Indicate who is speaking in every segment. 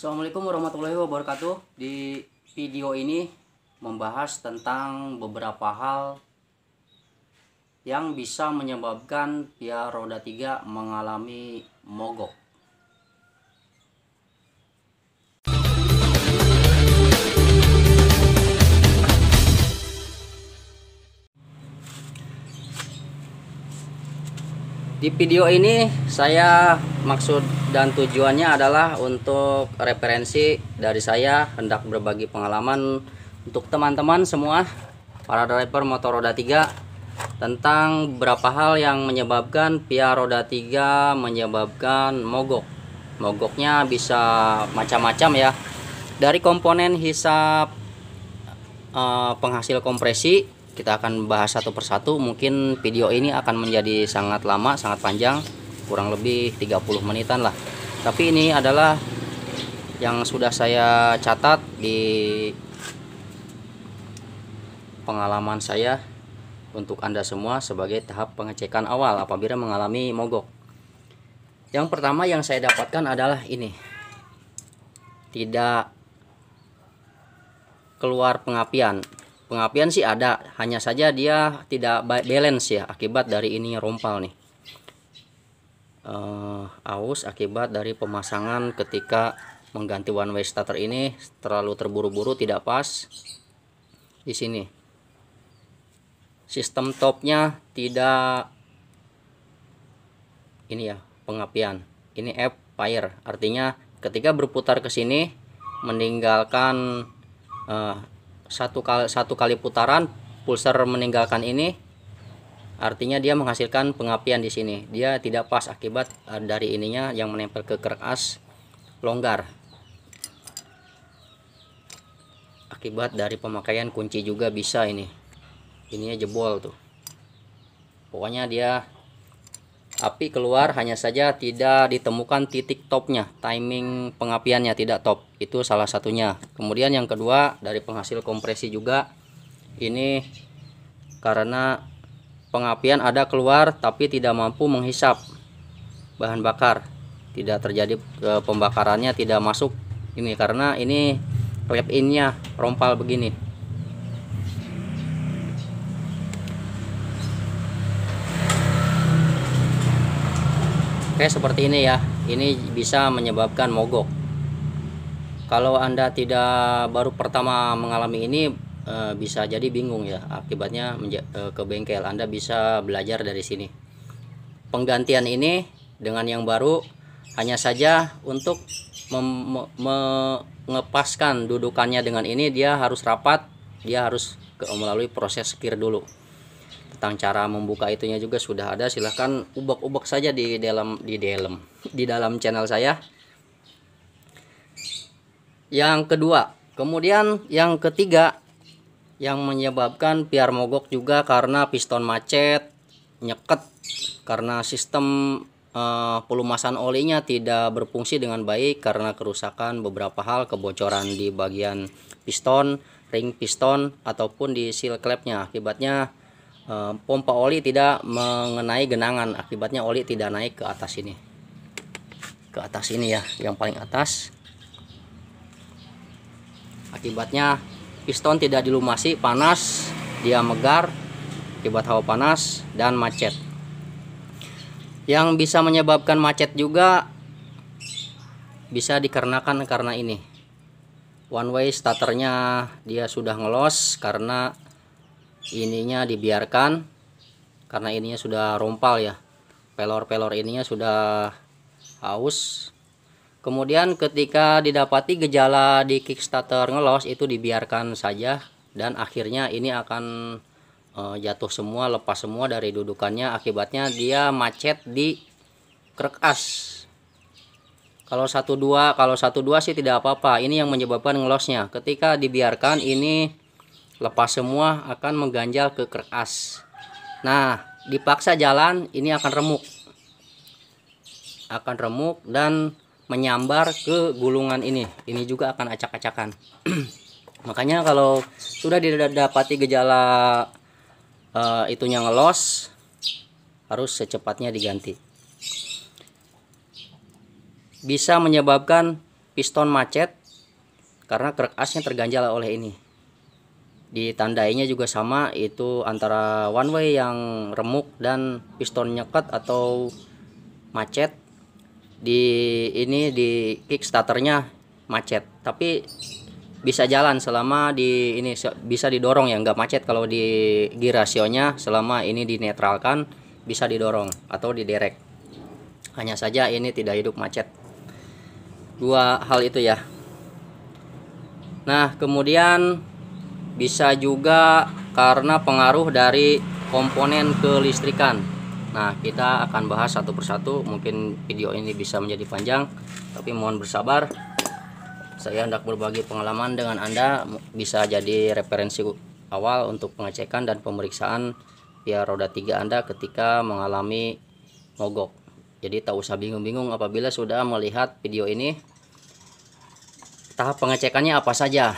Speaker 1: Assalamualaikum warahmatullahi wabarakatuh Di video ini membahas tentang beberapa hal Yang bisa menyebabkan pihak roda 3 mengalami mogok Di video ini saya maksud dan tujuannya adalah untuk referensi dari saya hendak berbagi pengalaman untuk teman-teman semua para driver motor roda 3 tentang berapa hal yang menyebabkan pia roda 3 menyebabkan mogok. Mogoknya bisa macam-macam ya. Dari komponen hisap eh, penghasil kompresi kita akan bahas satu persatu mungkin video ini akan menjadi sangat lama sangat panjang kurang lebih 30 menitan lah tapi ini adalah yang sudah saya catat di pengalaman saya untuk Anda semua sebagai tahap pengecekan awal apabila mengalami mogok yang pertama yang saya dapatkan adalah ini tidak keluar pengapian Pengapian sih ada, hanya saja dia tidak balance ya akibat dari ini rompal nih. Uh, aus akibat dari pemasangan ketika mengganti one way starter ini terlalu terburu-buru tidak pas di sini sistem topnya tidak ini ya pengapian ini F fire artinya ketika berputar ke sini meninggalkan uh, satu kali satu kali putaran pulser meninggalkan ini artinya dia menghasilkan pengapian di sini dia tidak pas akibat eh, dari ininya yang menempel ke kerkas longgar akibat dari pemakaian kunci juga bisa ini ininya jebol tuh pokoknya dia api keluar hanya saja tidak ditemukan titik topnya timing pengapiannya tidak top itu salah satunya kemudian yang kedua dari penghasil kompresi juga ini karena pengapian ada keluar tapi tidak mampu menghisap bahan bakar tidak terjadi e, pembakarannya tidak masuk ini karena ini klep innya rompal begini Dampaknya seperti ini ya. Ini bisa menyebabkan mogok. Kalau Anda tidak baru pertama mengalami ini eh, bisa jadi bingung ya. Akibatnya eh, ke bengkel. Anda bisa belajar dari sini. Penggantian ini dengan yang baru hanya saja untuk mengepaskan dudukannya dengan ini dia harus rapat, dia harus melalui proses skir dulu tentang cara membuka itunya juga sudah ada silahkan ubek-ubek saja di dalam di dalam di dalam channel saya yang kedua kemudian yang ketiga yang menyebabkan PR mogok juga karena piston macet nyeket karena sistem uh, pelumasan olinya tidak berfungsi dengan baik karena kerusakan beberapa hal kebocoran di bagian piston ring piston ataupun di seal klepnya akibatnya pompa oli tidak mengenai genangan akibatnya oli tidak naik ke atas ini ke atas ini ya yang paling atas akibatnya piston tidak dilumasi panas dia megar akibat hawa panas dan macet yang bisa menyebabkan macet juga bisa dikarenakan karena ini one way starternya dia sudah ngelos karena ininya dibiarkan karena ininya sudah rompal ya pelor-pelor ininya sudah haus kemudian ketika didapati gejala di kickstarter ngelos itu dibiarkan saja dan akhirnya ini akan e, jatuh semua lepas semua dari dudukannya akibatnya dia macet di krekas kalau satu dua kalau satu dua sih tidak apa-apa ini yang menyebabkan ngelosnya ketika dibiarkan ini lepas semua akan mengganjal ke kerkas nah dipaksa jalan ini akan remuk akan remuk dan menyambar ke gulungan ini ini juga akan acak-acakan makanya kalau sudah didapati gejala uh, itunya ngelos harus secepatnya diganti bisa menyebabkan piston macet karena kerkasnya terganjal oleh ini ditandainya juga sama itu antara one way yang remuk dan piston nyekat atau macet di ini di kick kickstarternya macet tapi bisa jalan selama di ini bisa didorong ya nggak macet kalau di gear rasionya selama ini dinetralkan bisa didorong atau diderek hanya saja ini tidak hidup macet dua hal itu ya nah kemudian bisa juga karena pengaruh dari komponen kelistrikan nah kita akan bahas satu persatu mungkin video ini bisa menjadi panjang tapi mohon bersabar saya hendak berbagi pengalaman dengan anda bisa jadi referensi awal untuk pengecekan dan pemeriksaan biar roda tiga anda ketika mengalami mogok jadi tak usah bingung-bingung apabila sudah melihat video ini tahap pengecekannya apa saja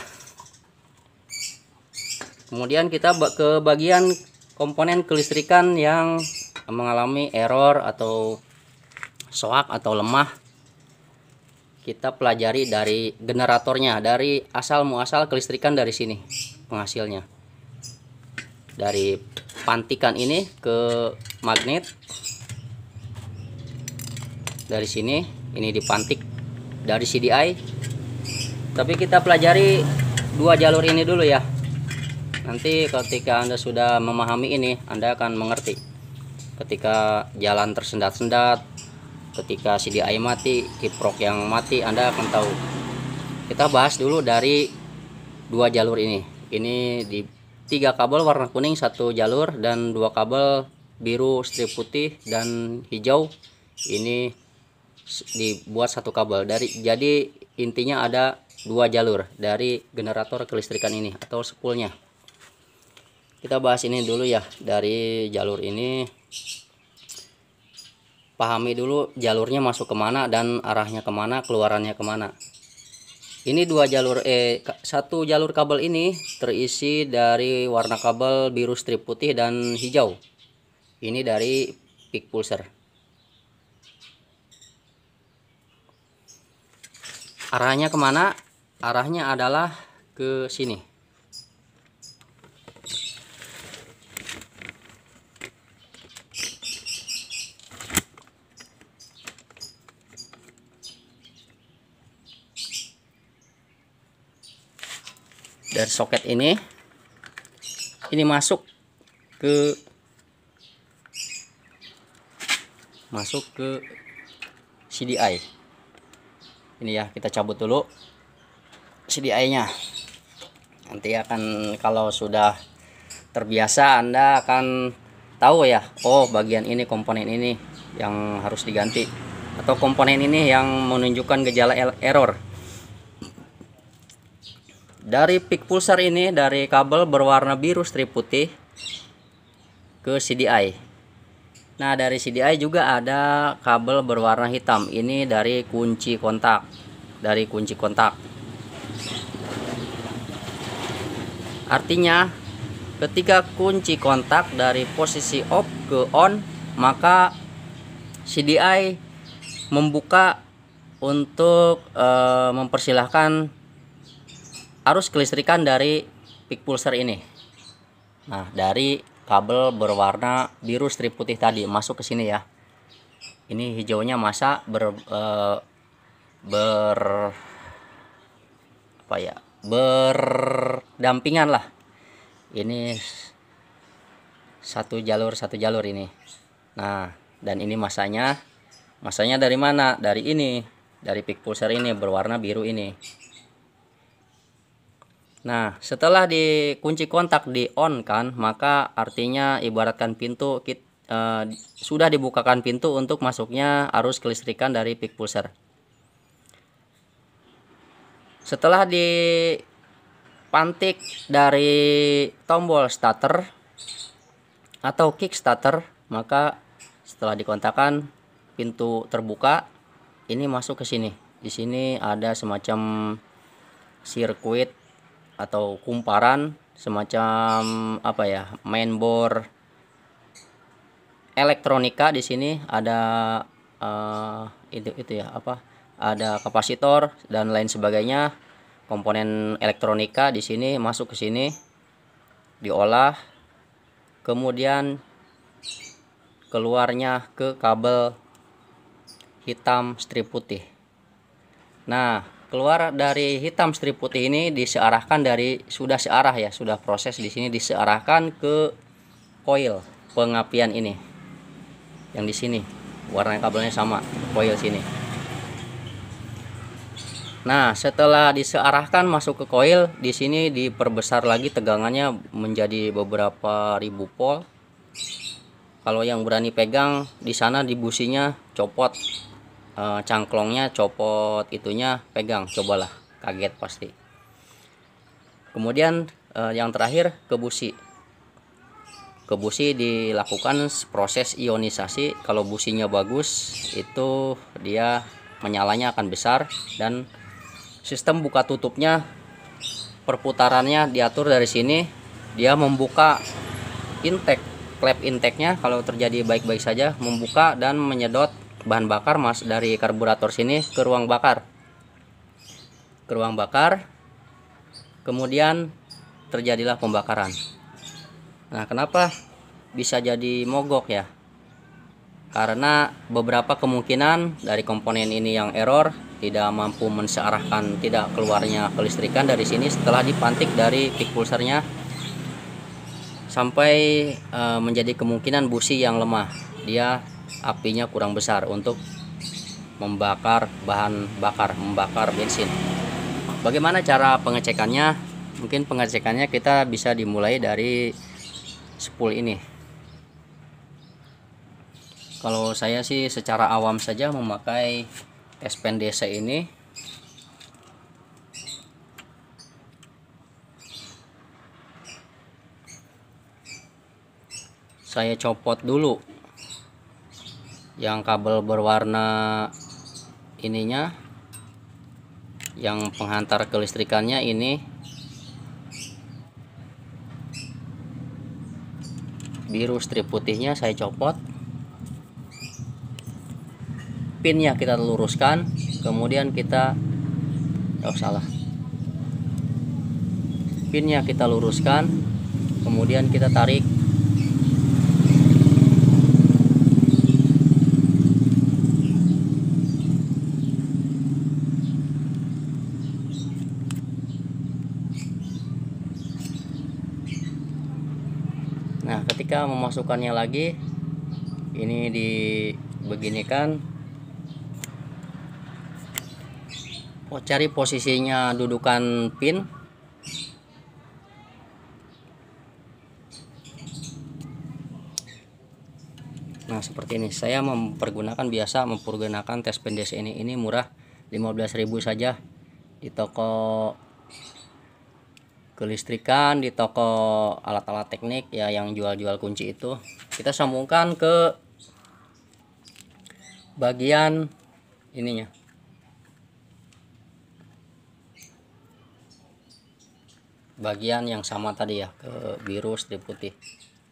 Speaker 1: kemudian kita ke bagian komponen kelistrikan yang mengalami error atau soak atau lemah kita pelajari dari generatornya dari asal muasal kelistrikan dari sini penghasilnya dari pantikan ini ke magnet dari sini ini dipantik dari CDI tapi kita pelajari dua jalur ini dulu ya nanti ketika anda sudah memahami ini anda akan mengerti ketika jalan tersendat-sendat ketika CDI mati kiprok yang mati anda akan tahu kita bahas dulu dari dua jalur ini ini di tiga kabel warna kuning satu jalur dan dua kabel biru strip putih dan hijau ini dibuat satu kabel dari jadi intinya ada dua jalur dari generator kelistrikan ini atau spoolnya kita bahas ini dulu ya dari jalur ini pahami dulu jalurnya masuk kemana dan arahnya kemana keluarannya kemana ini dua jalur eh satu jalur kabel ini terisi dari warna kabel biru strip putih dan hijau ini dari peak pulser arahnya kemana arahnya adalah ke sini dari soket ini ini masuk ke masuk ke CDI ini ya kita cabut dulu CDI nya nanti akan kalau sudah terbiasa anda akan tahu ya oh bagian ini komponen ini yang harus diganti atau komponen ini yang menunjukkan gejala er-, error dari peak pulsar ini dari kabel berwarna biru strip putih ke CDI nah dari CDI juga ada kabel berwarna hitam ini dari kunci kontak dari kunci kontak artinya ketika kunci kontak dari posisi off ke on maka CDI membuka untuk e, mempersilahkan arus kelistrikan dari peak pulser ini. Nah, dari kabel berwarna biru strip putih tadi masuk ke sini ya. Ini hijaunya masa ber e, ber apa ya? berdampingan lah. Ini satu jalur satu jalur ini. Nah, dan ini masanya masanya dari mana? Dari ini, dari peak pulser ini berwarna biru ini. Nah, setelah dikunci kontak di on kan, maka artinya ibaratkan pintu kit eh, sudah dibukakan pintu untuk masuknya arus kelistrikan dari peak pulser. Setelah dipantik dari tombol starter atau kick starter, maka setelah dikontakkan pintu terbuka, ini masuk ke sini. Di sini ada semacam sirkuit atau kumparan semacam apa ya mainboard elektronika di sini ada uh, itu itu ya apa ada kapasitor dan lain sebagainya komponen elektronika di sini masuk ke sini diolah kemudian keluarnya ke kabel hitam strip putih nah keluar dari hitam strip putih ini disearahkan dari sudah searah ya sudah proses di sini disearahkan ke koil pengapian ini yang di sini warna kabelnya sama koil sini nah setelah disearahkan masuk ke koil di sini diperbesar lagi tegangannya menjadi beberapa ribu volt kalau yang berani pegang di sana di businya copot uh, cangklongnya copot itunya pegang cobalah kaget pasti kemudian uh, yang terakhir ke busi ke busi dilakukan proses ionisasi kalau businya bagus itu dia menyalanya akan besar dan sistem buka tutupnya perputarannya diatur dari sini dia membuka intake klep intake nya kalau terjadi baik-baik saja membuka dan menyedot bahan bakar mas dari karburator sini ke ruang bakar ke ruang bakar kemudian terjadilah pembakaran nah kenapa bisa jadi mogok ya karena beberapa kemungkinan dari komponen ini yang error tidak mampu mensearahkan tidak keluarnya kelistrikan dari sini setelah dipantik dari kick pulsernya sampai eh, menjadi kemungkinan busi yang lemah dia apinya kurang besar untuk membakar bahan bakar membakar bensin bagaimana cara pengecekannya mungkin pengecekannya kita bisa dimulai dari spool ini kalau saya sih secara awam saja memakai s DC ini saya copot dulu yang kabel berwarna ininya yang penghantar kelistrikannya ini biru strip putihnya saya copot pinnya kita luruskan kemudian kita oh salah pinnya kita luruskan kemudian kita tarik memasukkannya lagi ini dibeginikan oh, cari posisinya dudukan pin nah seperti ini saya mempergunakan biasa mempergunakan tes pendes ini ini murah 15.000 saja di toko kelistrikan di toko alat-alat teknik ya yang jual-jual kunci itu kita sambungkan ke bagian ininya bagian yang sama tadi ya ke biru strip putih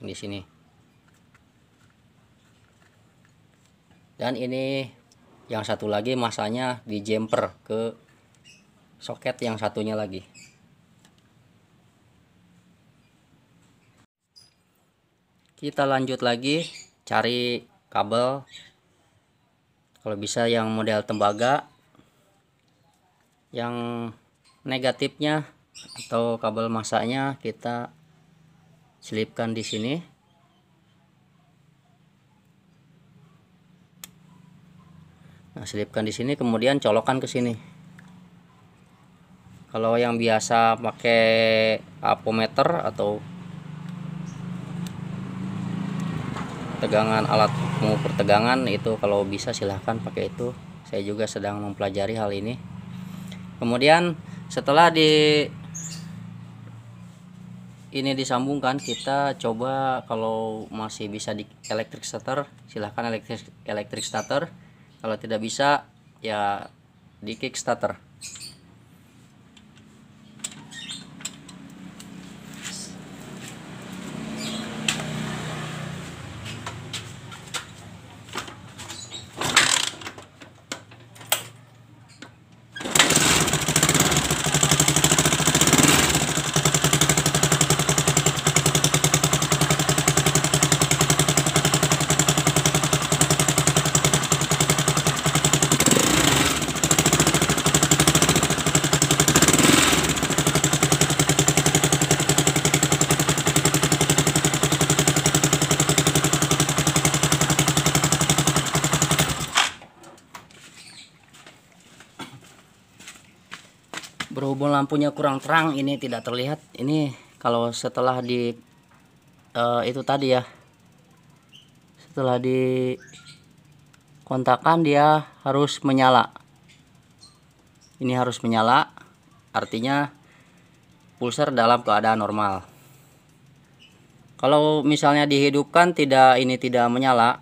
Speaker 1: di sini dan ini yang satu lagi masanya di jumper ke soket yang satunya lagi kita lanjut lagi cari kabel kalau bisa yang model tembaga yang negatifnya atau kabel masaknya kita selipkan di sini Nah, selipkan di sini kemudian colokan ke sini. Kalau yang biasa pakai apometer atau pertegangan alat pengukur tegangan itu kalau bisa silahkan pakai itu saya juga sedang mempelajari hal ini kemudian setelah di ini disambungkan kita coba kalau masih bisa di electric starter silahkan electric electric starter kalau tidak bisa ya di kick starter lampunya kurang terang ini tidak terlihat ini kalau setelah di uh, itu tadi ya setelah di kontakan dia harus menyala ini harus menyala artinya pulser dalam keadaan normal kalau misalnya dihidupkan tidak ini tidak menyala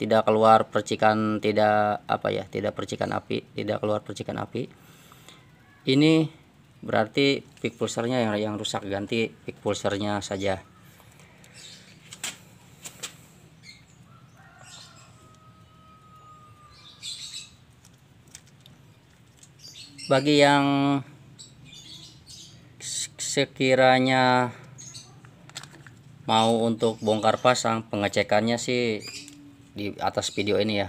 Speaker 1: tidak keluar percikan tidak apa ya tidak percikan api tidak keluar percikan api ini berarti peak pulsernya yang, yang rusak ganti peak pulsernya saja bagi yang sekiranya mau untuk bongkar pasang pengecekannya sih di atas video ini ya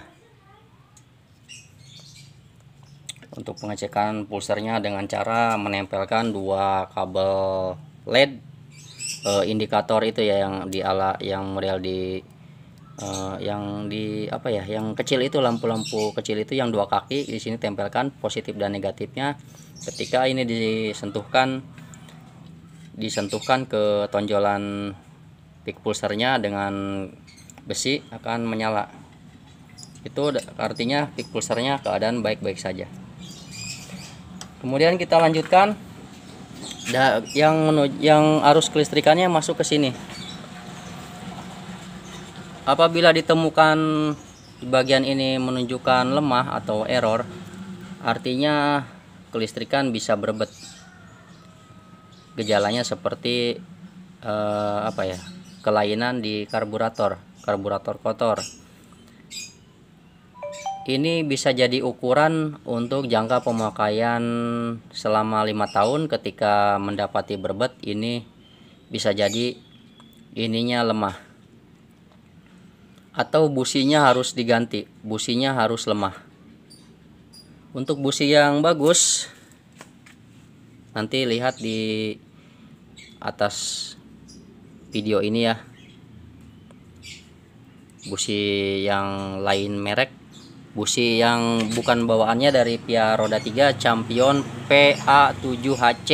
Speaker 1: untuk pengecekan pulsernya dengan cara menempelkan dua kabel LED e, indikator itu ya yang di ala yang model di e, yang di apa ya yang kecil itu lampu-lampu kecil itu yang dua kaki di sini tempelkan positif dan negatifnya ketika ini disentuhkan disentuhkan ke tonjolan peak pulsernya dengan besi akan menyala itu artinya peak pulsernya keadaan baik-baik saja kemudian kita lanjutkan yang yang arus kelistrikannya masuk ke sini apabila ditemukan bagian ini menunjukkan lemah atau error artinya kelistrikan bisa berbet gejalanya seperti eh, apa ya kelainan di karburator karburator kotor ini bisa jadi ukuran untuk jangka pemakaian selama lima tahun ketika mendapati berbet ini bisa jadi ininya lemah atau businya harus diganti businya harus lemah untuk busi yang bagus nanti lihat di atas video ini ya busi yang lain merek busi yang bukan bawaannya dari pia roda 3 champion PA7HC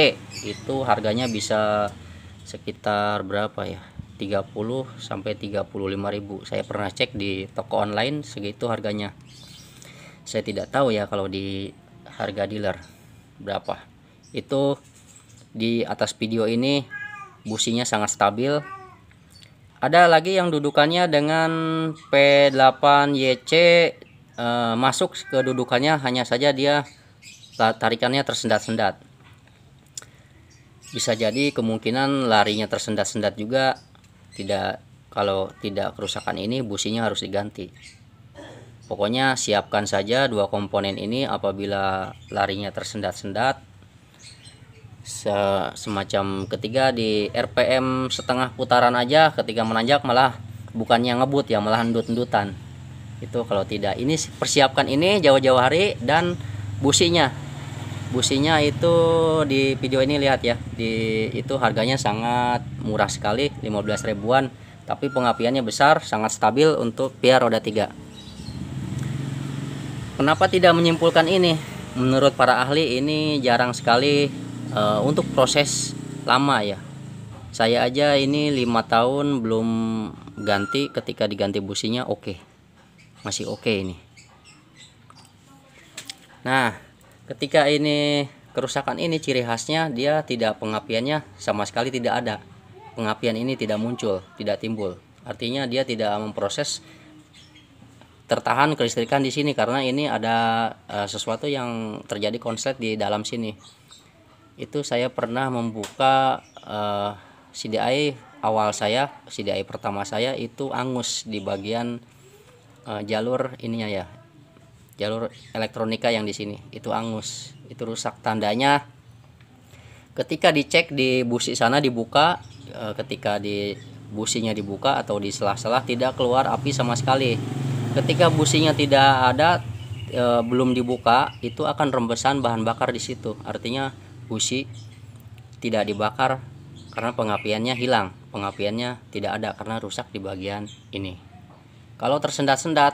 Speaker 1: itu harganya bisa sekitar berapa ya 30 sampai ribu saya pernah cek di toko online segitu harganya saya tidak tahu ya kalau di harga dealer berapa itu di atas video ini businya sangat stabil ada lagi yang dudukannya dengan P8YC uh, masuk ke dudukannya hanya saja dia tarikannya tersendat-sendat bisa jadi kemungkinan larinya tersendat-sendat juga tidak kalau tidak kerusakan ini businya harus diganti pokoknya siapkan saja dua komponen ini apabila larinya tersendat-sendat se semacam ketiga di RPM setengah putaran aja ketika menanjak malah bukannya ngebut ya malah ndut-ndutan itu kalau tidak ini persiapkan ini jauh-jauh hari dan businya businya itu di video ini lihat ya di itu harganya sangat murah sekali 15 ribuan tapi pengapiannya besar sangat stabil untuk piar roda tiga kenapa tidak menyimpulkan ini menurut para ahli ini jarang sekali e, untuk proses lama ya saya aja ini lima tahun belum ganti ketika diganti businya oke okay masih oke okay ini nah ketika ini kerusakan ini ciri khasnya dia tidak pengapiannya sama sekali tidak ada pengapian ini tidak muncul tidak timbul artinya dia tidak memproses tertahan kelistrikan di sini karena ini ada eh, sesuatu yang terjadi konslet di dalam sini. Itu saya pernah membuka uh, eh, CDI awal saya, CDI pertama saya itu angus di bagian Eh, jalur ininya ya jalur elektronika yang di sini itu angus itu rusak tandanya ketika dicek di busi sana dibuka eh, ketika di businya dibuka atau di sela-sela tidak keluar api sama sekali ketika businya tidak ada e, belum dibuka itu akan rembesan bahan bakar di situ artinya busi tidak dibakar karena pengapiannya hilang pengapiannya tidak ada karena rusak di bagian ini kalau tersendat-sendat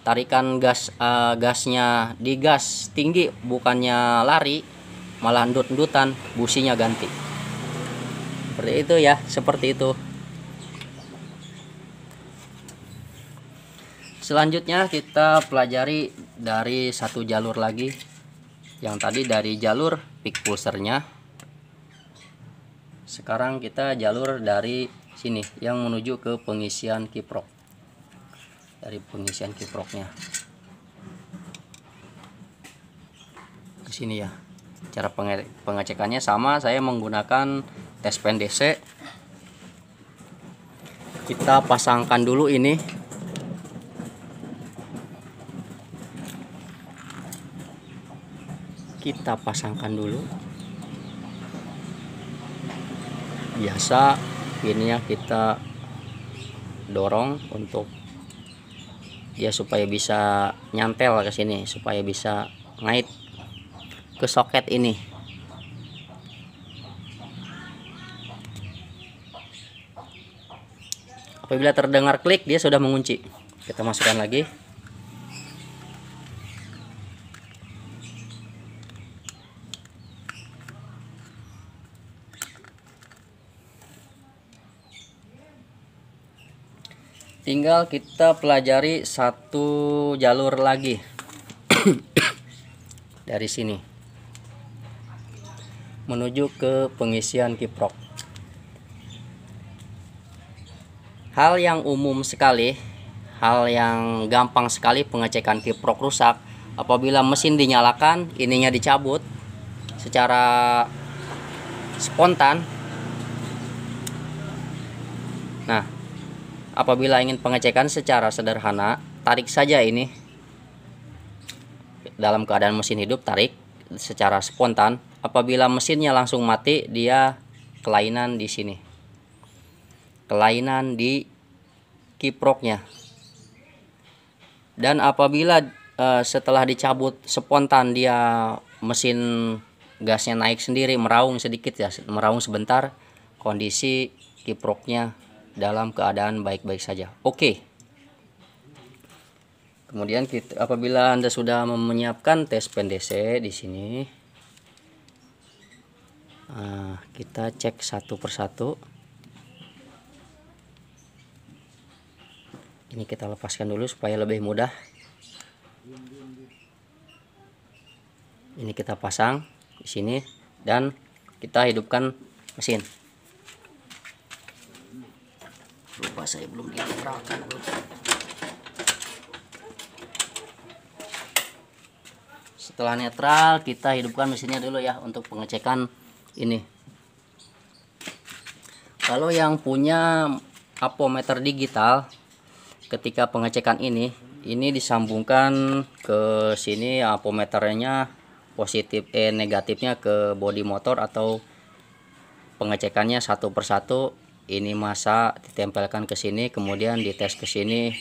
Speaker 1: tarikan gas uh, gasnya di gas tinggi bukannya lari malah endut-endutan businya ganti seperti itu ya seperti itu selanjutnya kita pelajari dari satu jalur lagi yang tadi dari jalur peak pulsernya sekarang kita jalur dari sini yang menuju ke pengisian kiprok dari pengisian kiproknya ke sini ya cara pengecekannya sama saya menggunakan tes pen DC kita pasangkan dulu ini kita pasangkan dulu biasa ini yang kita dorong untuk ya supaya bisa nyantel ke sini supaya bisa ngait ke soket ini apabila terdengar klik dia sudah mengunci kita masukkan lagi tinggal kita pelajari satu jalur lagi dari sini menuju ke pengisian kiprok hal yang umum sekali hal yang gampang sekali pengecekan kiprok rusak apabila mesin dinyalakan ininya dicabut secara spontan nah Apabila ingin pengecekan secara sederhana, tarik saja ini. Dalam keadaan mesin hidup, tarik secara spontan. Apabila mesinnya langsung mati, dia kelainan di sini. Kelainan di kiproknya. Dan apabila e, setelah dicabut spontan dia mesin gasnya naik sendiri, meraung sedikit ya, meraung sebentar, kondisi kiproknya dalam keadaan baik-baik saja. Oke. Okay. Kemudian kita apabila Anda sudah menyiapkan tes PDC di sini nah, kita cek satu persatu. Ini kita lepaskan dulu supaya lebih mudah. Ini kita pasang di sini dan kita hidupkan mesin. saya belum digebrakan belum. Setelah netral kita hidupkan mesinnya dulu ya untuk pengecekan ini. Kalau yang punya apometer digital ketika pengecekan ini ini disambungkan ke sini apometernya positif eh negatifnya ke body motor atau pengecekannya satu persatu ini masa ditempelkan ke sini kemudian dites ke sini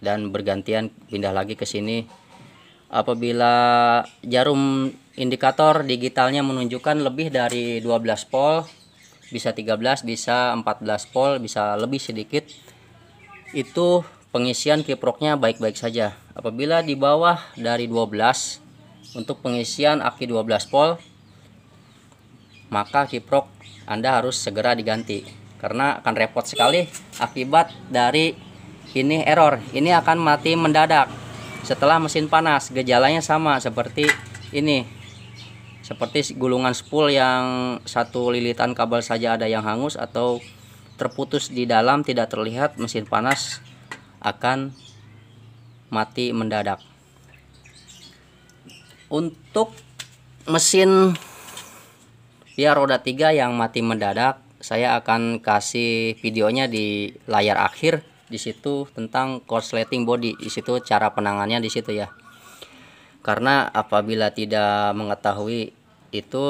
Speaker 1: dan bergantian pindah lagi ke sini apabila jarum indikator digitalnya menunjukkan lebih dari 12 volt, bisa 13 bisa 14 volt, bisa lebih sedikit itu pengisian kiproknya baik-baik saja apabila di bawah dari 12 untuk pengisian aki 12 volt, maka kiprok anda harus segera diganti karena akan repot sekali akibat dari ini error ini akan mati mendadak setelah mesin panas gejalanya sama seperti ini seperti gulungan spool yang satu lilitan kabel saja ada yang hangus atau terputus di dalam tidak terlihat mesin panas akan mati mendadak untuk mesin ya roda 3 yang mati mendadak saya akan kasih videonya di layar akhir di situ tentang korsleting body di situ cara penangannya di situ ya karena apabila tidak mengetahui itu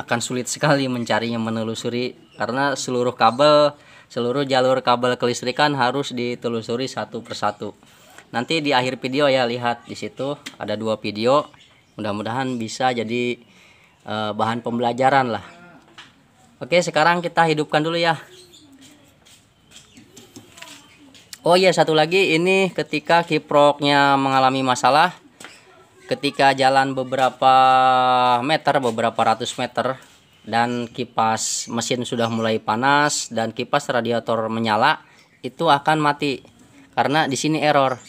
Speaker 1: akan sulit sekali mencarinya menelusuri karena seluruh kabel seluruh jalur kabel kelistrikan harus ditelusuri satu persatu nanti di akhir video ya lihat di situ ada dua video mudah-mudahan bisa jadi eh, bahan pembelajaran lah Oke, sekarang kita hidupkan dulu ya. Oh iya, satu lagi ini ketika kiproknya mengalami masalah ketika jalan beberapa meter, beberapa ratus meter dan kipas mesin sudah mulai panas dan kipas radiator menyala, itu akan mati karena di sini error.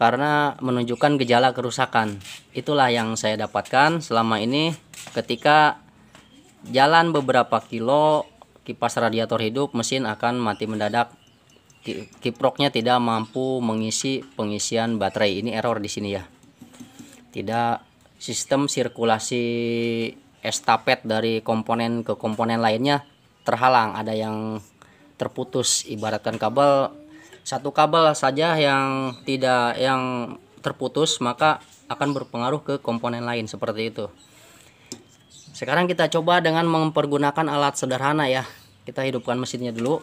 Speaker 1: Karena menunjukkan gejala kerusakan. Itulah yang saya dapatkan selama ini ketika jalan beberapa kilo kipas radiator hidup mesin akan mati mendadak kiproknya tidak mampu mengisi pengisian baterai ini error di sini ya tidak sistem sirkulasi estafet dari komponen ke komponen lainnya terhalang ada yang terputus ibaratkan kabel satu kabel saja yang tidak yang terputus maka akan berpengaruh ke komponen lain seperti itu sekarang kita coba dengan mempergunakan alat sederhana ya. Kita hidupkan mesinnya dulu.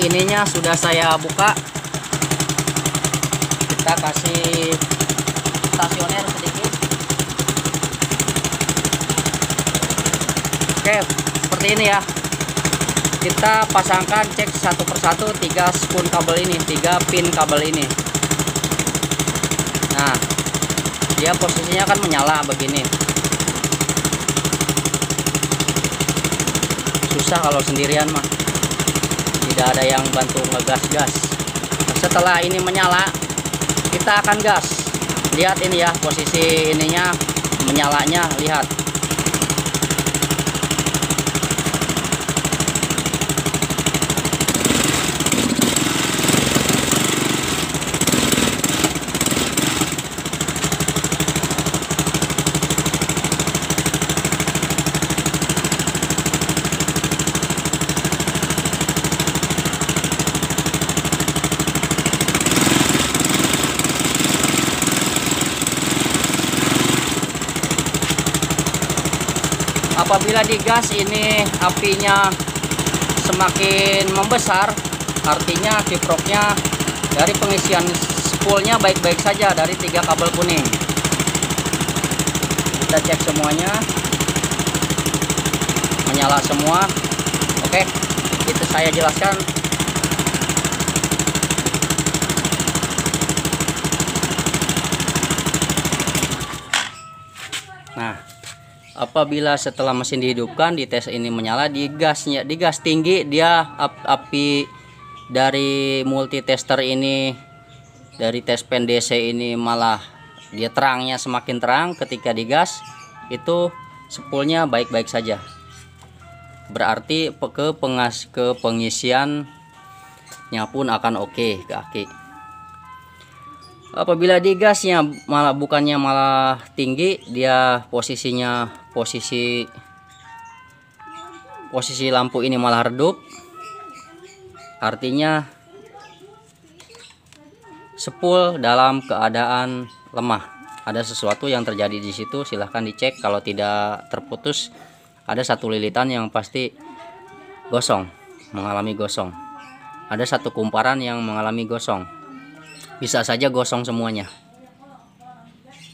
Speaker 1: ininya sudah saya buka kita kasih stasioner sedikit oke seperti ini ya kita pasangkan cek satu persatu tiga spoon kabel ini tiga pin kabel ini nah dia posisinya akan menyala begini susah kalau sendirian mah tidak ada yang bantu ngegas-gas setelah ini menyala kita akan gas lihat ini ya posisi ininya menyalanya lihat apabila digas ini apinya semakin membesar artinya kiproknya dari pengisian spoolnya baik-baik saja dari tiga kabel kuning kita cek semuanya menyala semua oke itu saya jelaskan apabila setelah mesin dihidupkan di tes ini menyala di gasnya di gas tinggi dia ap, api dari multitester ini dari tes pen DC ini malah dia terangnya semakin terang ketika digas, itu sepulnya baik-baik saja berarti ke pengas ke pengisiannya pun akan oke okay ke aki apabila digasnya malah bukannya malah tinggi dia posisinya posisi posisi lampu ini malah redup artinya sepul dalam keadaan lemah ada sesuatu yang terjadi di situ silahkan dicek kalau tidak terputus ada satu lilitan yang pasti gosong mengalami gosong ada satu kumparan yang mengalami gosong bisa saja gosong semuanya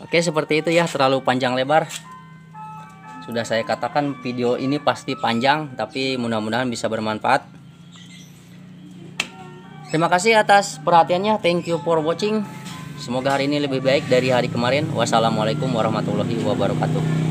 Speaker 1: oke seperti itu ya terlalu panjang lebar sudah saya katakan video ini pasti panjang tapi mudah-mudahan bisa bermanfaat terima kasih atas perhatiannya thank you for watching semoga hari ini lebih baik dari hari kemarin wassalamualaikum warahmatullahi wabarakatuh